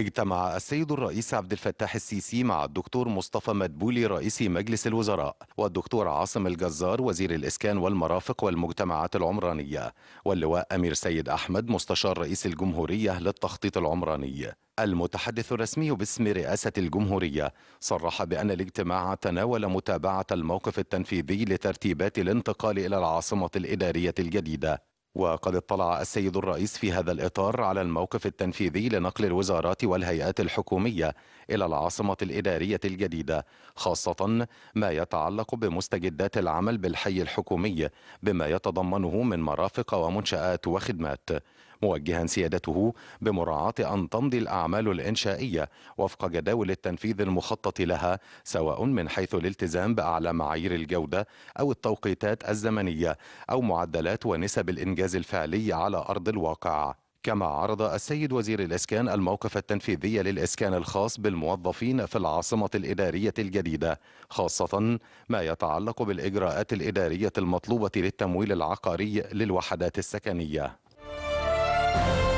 اجتمع السيد الرئيس عبد الفتاح السيسي مع الدكتور مصطفى مدبولي رئيس مجلس الوزراء والدكتور عاصم الجزار وزير الإسكان والمرافق والمجتمعات العمرانية واللواء أمير سيد أحمد مستشار رئيس الجمهورية للتخطيط العمراني المتحدث الرسمي باسم رئاسة الجمهورية صرح بأن الاجتماع تناول متابعة الموقف التنفيذي لترتيبات الانتقال إلى العاصمة الإدارية الجديدة وقد اطلع السيد الرئيس في هذا الإطار على الموقف التنفيذي لنقل الوزارات والهيئات الحكومية إلى العاصمة الإدارية الجديدة خاصة ما يتعلق بمستجدات العمل بالحي الحكومي بما يتضمنه من مرافق ومنشآت وخدمات موجها سيادته بمراعاة أن تمضي الأعمال الإنشائية وفق جداول التنفيذ المخطط لها سواء من حيث الالتزام بأعلى معايير الجودة أو التوقيتات الزمنية أو معدلات ونسب الإنجاز الفعلي على أرض الواقع كما عرض السيد وزير الإسكان الموقف التنفيذي للإسكان الخاص بالموظفين في العاصمة الإدارية الجديدة خاصة ما يتعلق بالإجراءات الإدارية المطلوبة للتمويل العقاري للوحدات السكنية Bye.